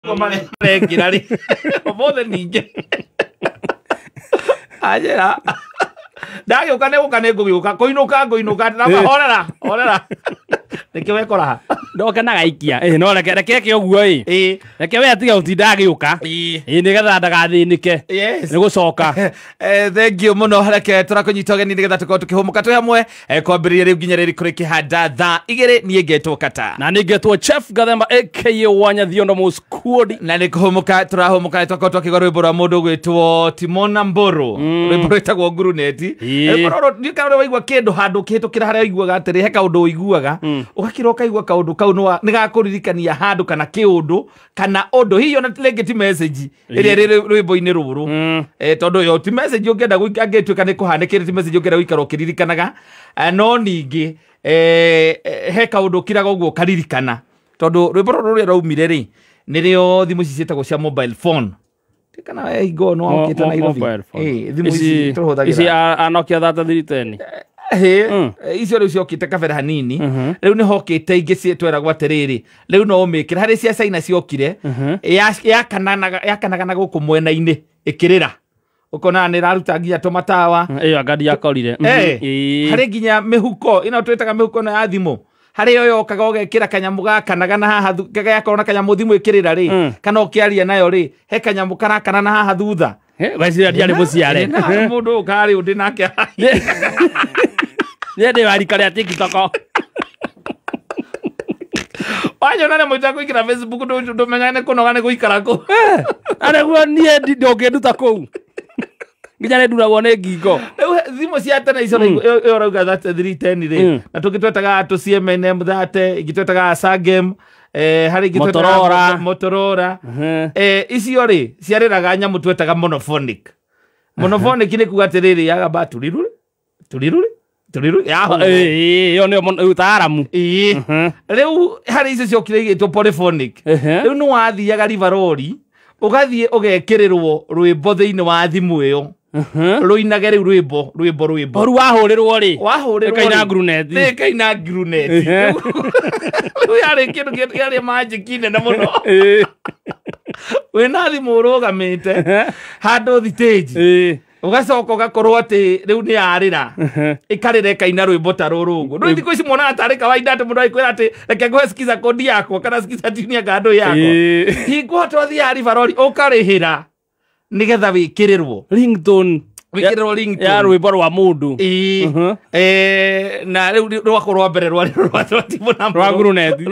maria marengira rĩ ũmũthĩ ningĩ anjĩra ndagĩũka nĩgũka nĩngũgĩũka kũinũka ngũinũka ndĩramahorera horera nä nĩkĩo wekoraha ndokanaga ikia ä no reke reke å ä reke we atiga gå tinda agä å ka ä nä getha ndagathä nä ke nä gå coka eh, thengiå må no reke tå rakå nyita å geni nä getha tå korwo tå kä hå må ka twä hamwe eh, kwambä rä ria rä u nginya rä rä kå rä kä handa thaa igä rä niä ngetwo kata na nä ngetwo chef gathemba aka wanya thiondo måskuodi na nä kå hå må ka tå rahå må ka nä twakorwo twakĩgwa rwä mbo rwa må ndå gwä two timona mbårå mm. rwä mbo rwä tagwo nguruneti ndiå eh, kana rä waigua kä ndå handå kä hä tå kä ra harä a å iguaga atä rä he kaå ndå å iguaga å mm. gakä ra å kaigua kaå ndå kau kau nigakuririkania handu kana kiundu kana undu hihi ona rĩngĩ ti message ĩrĩa rĩ rwĩmbo-inĩ rũrũ mm. eh, tondũ yo ti message ũngĩenda angĩtuĩka nĩ kũhanĩkĩre ti message ũngĩenda gũikara ũkĩririkanaga eh, no ningĩ eh, he kaũndũ ũkiraga ũguo ũkaririkana tondũ rwĩmbo raumire rũrĩa rwaumire rĩ nĩrĩo thimũ ici ciĩtagwo cia mobile phone kana hingo no wakĩte nairobi thimũ ici tũhũthagĩra ici anokia thata thiriteni Mm. icio rä u ciokä te kabere hanini mhm. rä u nä hokä te ingä tweragwo atä rä rä rä u no mä kä re harä cia caina ciokire mhm. yakanaga mm, mhm. eh, na gå kå mwena-inä ä kä rä ra å konaga nä raruta nginya tå matawa ä yo ngandi yakorire harä nginya mä huko ä no twä taga mä huko no ya thimå harä yo yokaga ågekä ra kanyamå gakanaga na haha gakorwo na kanyamå thimå ä kä rä ra rä mm. kana å kä aria nayo rä he kanyamå karakana na haha thutha weciria ndiarä må ciare må ndå å karä å ndä nake nä ndä warika rä a wanyona nä mwita ita kå ingä ra ndå menyane kå noga nä gå ikara u nginya nä nduragwo nä ngingo thimå cia tene icio yo rauga rä na tå twetaga tå cmnm thate ingä twetaga sangem eh, harä motorora uh-huh. eh, icio rä ciarä nyamå twetaga monophonic monophonic nä kuga atä rä rä yaga ba turirurä turirurä ä yo nä utaaramu rä u harä icio ciokire igä two rä u nä wathiaga rivarori å gathiä å gekä rä rwo rwä mbo thä inä wa thimå ä yo rwinage rä u rwä mbo rwä mbo rwä mbo rä wahå rä rwo rä wahå rä kaina gruneti nä kaina gruneti rä u yarä kä ndå yarä manjä ki nene må no wä na thimå å rå gamä te handå thitĩnji ugacoka ugakorwo atä rä u nä yarä ra ä ra ikaina rwä mbo ta rå rå ngå ndå thikå ici mwonaga tarä kawaida atä må ndå agä reke ngåhe skiza kondi yakwa kana skiza tinia ngandå yakwa hingå hota thiaga ribarori å karä hä ra nä getha wä kä rä rwo ya rwä mbo rwa må ndå na rä u rwakorwo mbere rwarä rwa timå na rwa nguruneti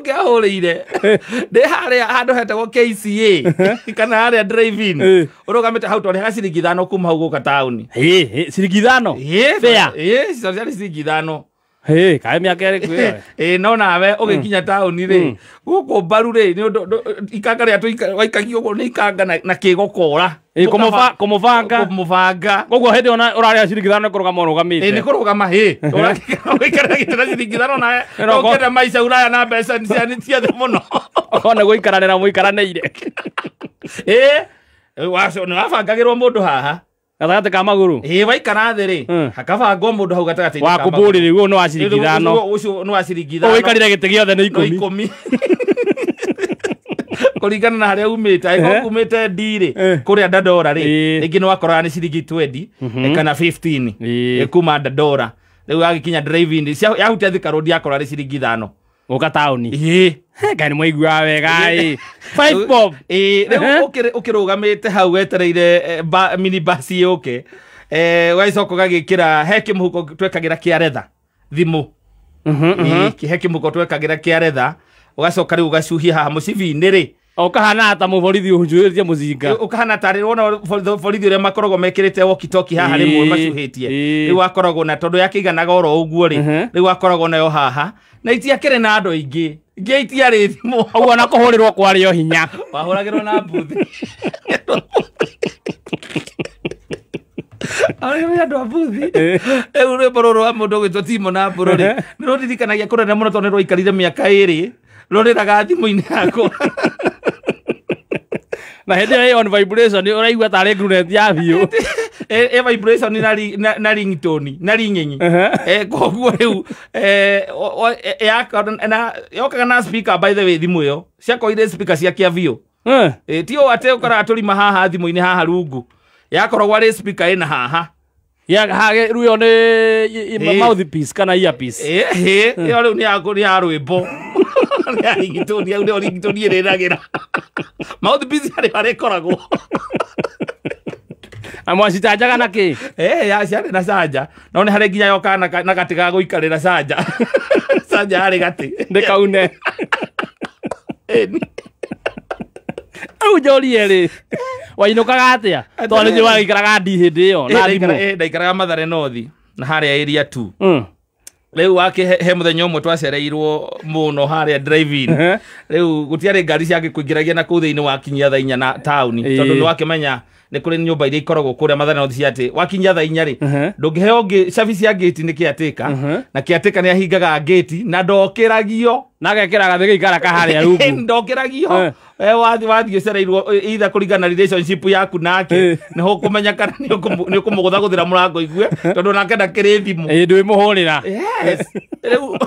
ngä ahå rä ire ndä harä a handå hetagwo kca kana harä a drivin å rå gamä te hau twarä ciringi ithano kuma hau gå ka taåni ciringi ithano ciarä ciringi ithano hä kaä mä akä ä nona we å gä kinya hmm. taåni rä hmm. gå kå mbaru rä ikanga rä a waikagi å guo nä ikanga na kä gokora kå må banga må banga koguo hä ndä ona å rarä a ciringi thano kå rå gama å rå gamä te nä kå rå gama hä gäikara gä tena ciringi thano naå kenda maica uraya na mbeca ciathe må no ona gå ikaranä ra må ikaranä ire ä nä wabangagä rwo må ndå haha gatagatĩ ka magũrũ ĩ waikara thĩ rĩ hm. hakabangwo mũndũ hau gatagatĩ wa kũmbũrĩ rĩu nĩ wa ithano ũcio nĩ wa ithano ũikarire gĩtĩ gĩothe nĩ ikũmi kũringana na harĩa umĩte angĩkorwo eh? umĩte D rĩ eh. kũrĩa ndandora rĩ rĩngĩ nĩ wakoraga nĩ ciringi 20 mhm. kana 15 kuma ndandora rĩu agĩkinya driving yahutia thika rodi yakora ciringi ithano uka tauni ngai nä mwaiguaga wega å kä rå gamä te hau wetereire eh, mini yå ke å gagä kä ra he kä må huko twekagä ra kä aretha thimå he kä må huko twekagä ra kä aretha å gacoka rä u å gacuhia haha må cibinä rä o kahana ta muborithi unjuiririe muzinga ukahana tari wona borithi uria makoragwo woki toki haha rimwe macuhitie riu akoragwo na tondu yakiiganaga oro uguo ri uh-huh. riu akoragwo nayo haha na itiakiri na andu aingi ngĩiti arĩ thimũ ũguo na kũhũrĩrwo kwarĩ o hinya wahũragĩrwo na mbuthi andå a mbuthi rä u rwä mbo rå rå wa må ndå gwä two timo na mbũrå rä uh-huh. nä rå ririkanagia kå rene må no tondå nä rwaikarire mä aka ä rä rå rä raga thimå-inä yakwa na hä ndä ä yo å raigua tarä ngunet ya biå ä vibration na ringtoni na ring'eng'i koguo rä u yokaga na speaker by the way thimå ä yo ciakoire speaker ciakia biå tio atä å koraga tå rima haha thimå-inä haha rungu yakoragwo arä speaker ä na haha rä yo nä piece kana earpiece ä yo rä u nä ya rwä mbo nä ya ringtoni au nä yo ringtoni ä rä ragä ra mauthu bithi arä o arä koragwo na mwacicanjaga na kä ciarä na canja no nä harä nginya yokaga na gatä ga gå ikarä ra canja canja harä gatä ndä kaune au njorie rä wainåkaga atä a tondå nä ndi hä ndä ä yo ndaikaraga mathare nothi na harä a area tu riu wake he å mwe twacereirwo muno a rä u gå tiarä ngari ingä ragia na thä inä wakinyia tha inya na tauni nä ni menya nä kå rä nyå iria ikoragwo kå rä a mathananothi cia atä wakinya tha inya rä ndå ngä heo cabi ya ngäti nä kä atä ka na kä atä ka nä ahingaga ngäti na ndokä ragio na agekä raga thä gä ikara kaharä a rungu ndokä ragio wathi wathiä cereirwo itha kå ringana yaku nake nä ho kå menya kana nä å kå må gå thagå thä ra må rango igue tondå nake ndakä rä thimå ndå ä må hå rä ra rä u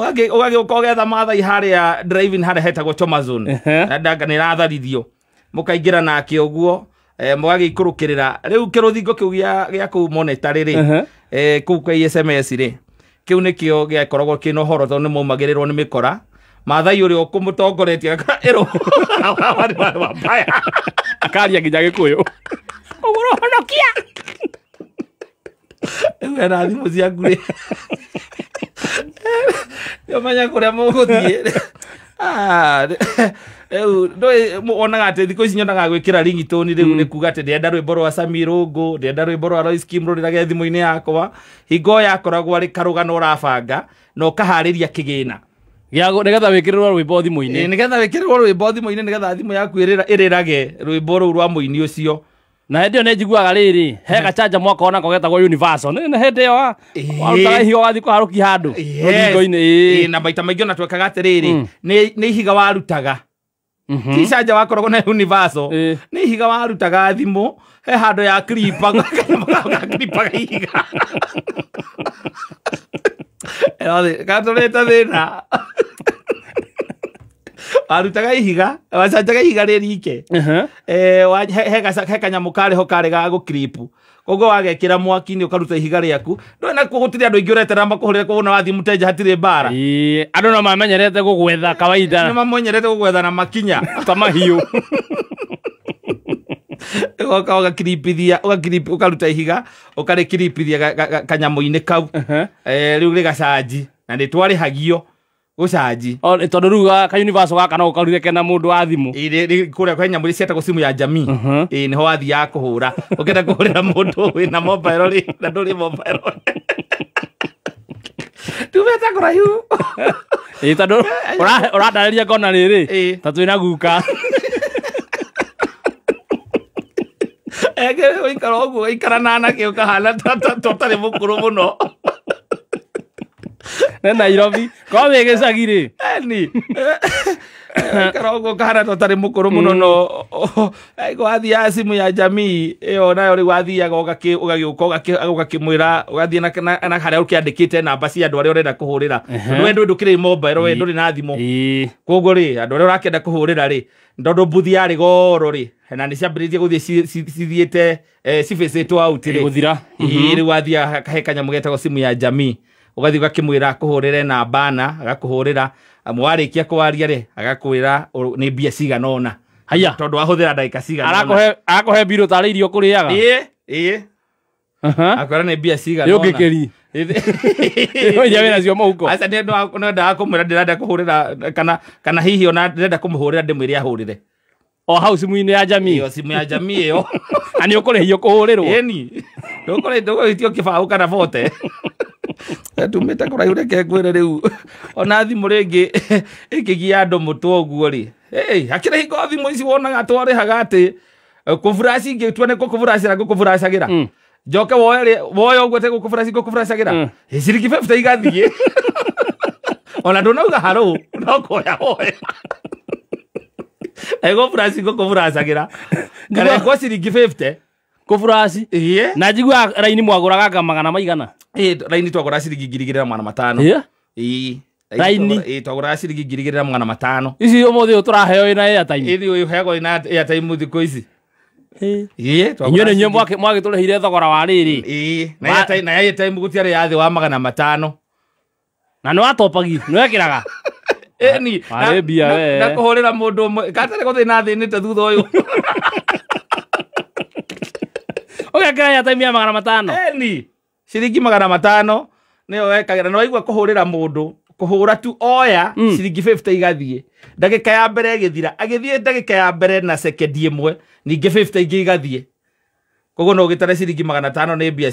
å gagä å ka å getha mathai harä a harä hetagwo chomazon nä ratharithio må kaingä ra nake å guo Eh, mũgagĩikũrũkĩrĩra rĩu kĩrũthingo kĩu gĩa kũu moneta rĩrĩ eh, kũu kwa sms kä na nĩkĩo gĩakoragwo nä maumagä rä rwo nä mä kora mathai ũrĩa ũkũmũtongoretie ĩrũ wambaya akaria nginya gĩkũyũ ũgũrũ honokia rĩu ena thimũ ciaku rĩ ũmenya kũrĩa thiä Ah, wonaga atä thikå ici nyonaga gwä kä ra ringitåni rä u mm. nä kuga atä ndä enda rwä mbo rwa sami rå ngå enda rwä mbo rwa rå rä rage thimå-inä yakwa hingo yakoragwo rä karå å rabanga na å kaharä ria kä gä na nä getha wä kä rä rwo rwä thimå getha wä kä rä rwo rwä wĩkĩrĩrwo thimå -inä nä getha thimå yaku ä rä rage rwä mbo rå u rwa må ini å cio na hä ndä ä yo nä njiguaga rä rä he mwaka ona getagwo universal hä ndä ä yo ah, warutaga ihiga wathi kå harå ki handå ringo-inä na maita maingä ona twekaga atä rä rä nä ihiga warutaga mhm. ti wakoragwo na universal nä ihiga warutaga thimå he handå ya kripa ihiga gatå rä te thä na warutaga ihiga wacanjaga ihiga rä rike eh, he kanyamå karä ho karä ga gå koguo wagekä ra mwaki-inä å karuta ihiga rä aku ndå na kuo gå tirä andå aingä å retera makå hå rä re koguo na wathiä må tenja hatirä mbara andå no mamenyerete gå gwetha kawaida nä mamenyerete gå gwetha na makinya ta mahiå goka ũgakiripithia ũkaruta ihiga ũkarĩkiripithia kanyamũ-inĩ kau eh, rĩu rĩgacanji na hagio tondå rä riu kayunivaso gaka no ukarureke må ndå wa thimå thimu kuria kwa rä cietagwo cimå ya jamii ä ho wathi ya kå hå ra å ngenda kå hå rä ra må ndå wä na mobairo rä na ndå rä mobairo tumete kå raihu ä tondå å randarä ria ngona rä rä ta twä na guka ege å ikara å guo å ikara na anake å kahana tåtarä må kå rå må no nä nairobi korwo wä ni eh, karoguo kahana totarä må kå må mm. no no eh, gwathiaga simu ya jamii ä yo nayo rä wathiaga ågagä å ka å gakä mwä ra å gathiä na harä a å kä andä kä te namba cia andå arä a å renda kå hå rä ra tondå we ndå ndå kä rä mobile we ndå rä na thimå koguo rä andå arä a å rakenda kå hå rä ra rä mbuthi yarä goro rä na nä ciambä rä tie gå thiä cithiä te eh, cibä cä two gå thira mm-hmm. rä kahe kanyamå getagwo simu ya jamii ugathi gakimwira kuhurire na bana agakuhurira mwarikia kwaria ri agakwira ni mbia cigana ona haya tondu wahuthira ndagika cigana arakuhe arakuhe biro tari irio kuriaga ie ie akwira nä mbia cigana ngä kä ri iria wä nacio må huko aca nä kå mwä ra ndä renda kå hå rä kana hihi ona ndä renda kå må ahurire o hau simu-inä ya jamii simu ya jamii yo ani nä å kå eni hio kå tio kä kana vote tumä te kå raihu reke re rä u ona thimå rä ngä ä kä gia andå må twa å guo rä hakä rä hingo thimå ici wonaga twarä haga atä kå buraci ngä tua nä kå buracä ra ngå kå buracagä ra hmm. njoke woye å guo te gå kå buraci ngå kå buracagä ra hmm. ciringi bebute igathiä ona ndå nauga harå no kuoya woya ego buraci ngå kå buracagä ra ngarekwo ciringi bebute kuburaci yeah. na njigua raini mwaguraga magana maigana raini twagura ciringi ngiri igĩrĩ na magana matano raini ii ciringi ngiri igĩrĩ na magana matano ici ũmũthĩ ũyũ tũraheo ĩna airtime ĩthi ũyũ heagwo ĩna airtime thikũ ici inyuĩ nĩ nyuĩ mwagĩ tå rĩhire thogora wa rĩrĩ na airtime gũtiarĩ yathĩ wa magana matano na nä watopagia nä wekĩraga ni na kå hå rä ra må ndå katarä gå thä na thä nä te thutha å yå ugekira airtime ya magana matano eni ciringi magana matano niyo wekagĩra nä waigua kå hå rä tu oya mm. ciringi fifty igathiä ndagä ya mbere ĩgä thira agä ya mbere na sekendi ä mwe ningä fifty ingä koguo no ũgĩtare ciringi magana tano nĩ mbia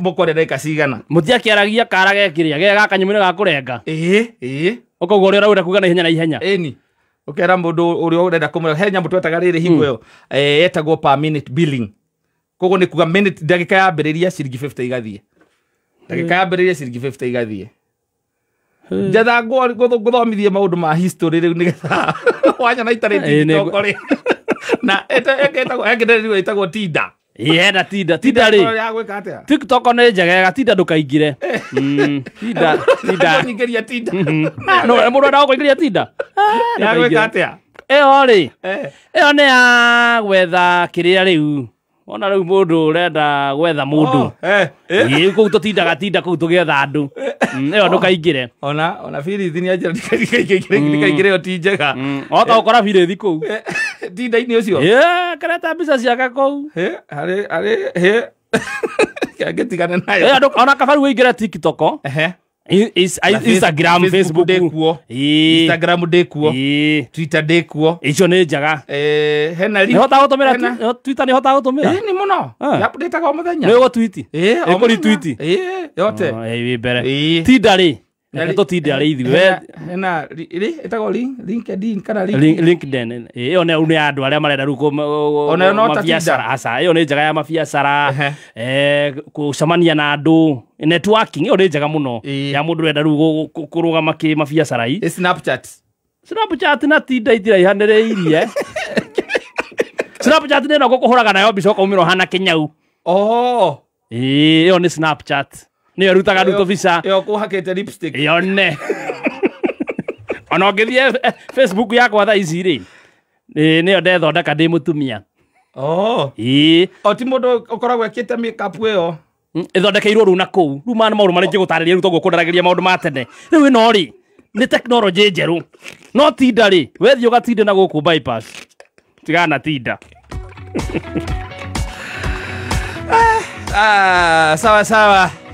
mũkwarĩa ndagĩka cigana mũtiakĩaragia karage kĩrĩa gega kanyamũ-inĩ ga kũrenga ĩĩ ĩĩ ũkaugua ũrĩa ũraũra kuga na ihenya na ihenya ĩni ũkera mũndũ ũrĩa ũrenda kũmwĩra he nyamũ twetaga rĩrĩ hingo mm. ĩyo eh, yetagwo per minute billing koguo nä kuga ndagä ka yambä rä ria ciringi ndagä ka rä ria ciringi njetha gå thomithie maå ndå ma rä nä getha wanyona itarä titongoä na ĩtagwo tinda yenda tinda tinda rä tiktok nä njegega tinda ndå kaingire må renda gå kå tinda yagwä ka atä a ä yo rä ä yo nä yagwetha kä rä a rä u ona rä u må ndå å renda gwetha må ndåä ä oh, eh, eh. kå u tå tindaga tinda kå u tå gä etha andå ä eh. mm, yo oh. ndå kaingä re ona birithi nä anjä ra ndikaingä re mm. yo ti njega mm, ota gå kora birithi kå u tindainä å cio kareta mbica ciaka kå u harä angä tigane nayo ona kabaru wä ingä re tiktoko instagram facebook ndikuo instagram ndikuo twitter ndikuo icio nä njega eh, hena nihota gå tå twitter nä hotaga gå tå mä ra nä må no ah. ndätaga o må thenya nä gå twiti å kå ri yote oh, wä mbere tinda tå tindä rä yo nä andå arä a marenda rä ä yo nä njega ya mabiacara gå eh, cemania na andå ä yo nä njega må no ya må ndå renda rä u kå rå gama kä mabiacarai tinda itiraihanä rä irie snapchat nä no gå kå hå raga nayo mbica å ra å hana kä nyau ä oh! yo nä nä yo rutaga rä tåbica yo kå hakete yone ona å ngä thiä facebook yakwa tha ici rä nä yo ndethondeka ndä må tumia oh. o ti må ndå å koragwo ekä te ä yo ithondekeirwo hmm, rä u na kå u rä u mana maå ndå marä ngä gå tarä ria rä u toguo kå ndaragä ria maå ndå ma tene rä u ä no rä nä tekinoronjä njerå no tinda rä wethi å gatinde na gå kå tigana tinda ah, sawa sawa